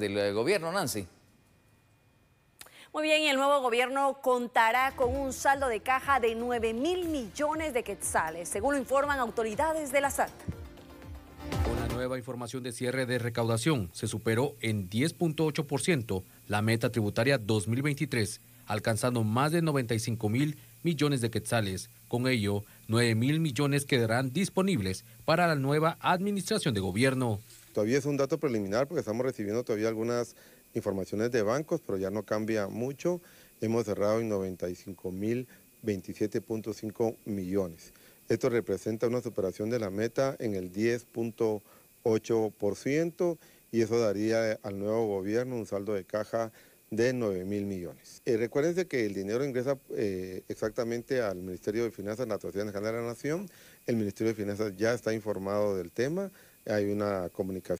del eh, gobierno, Nancy. Muy bien, y el nuevo gobierno contará con un saldo de caja de 9 mil millones de quetzales, según lo informan autoridades de la SAT. Con la nueva información de cierre de recaudación, se superó en 10.8% la meta tributaria 2023, alcanzando más de 95 mil millones de quetzales. Con ello, 9 mil millones quedarán disponibles para la nueva administración de gobierno. Todavía es un dato preliminar porque estamos recibiendo todavía algunas informaciones de bancos, pero ya no cambia mucho. Hemos cerrado en 95.027.5 millones. Esto representa una superación de la meta en el 10.8% y eso daría al nuevo gobierno un saldo de caja de 9 mil millones. Recuerden eh, recuérdense que el dinero ingresa eh, exactamente al Ministerio de Finanzas, la Asociación General de la Nación. El Ministerio de Finanzas ya está informado del tema hay una comunicación.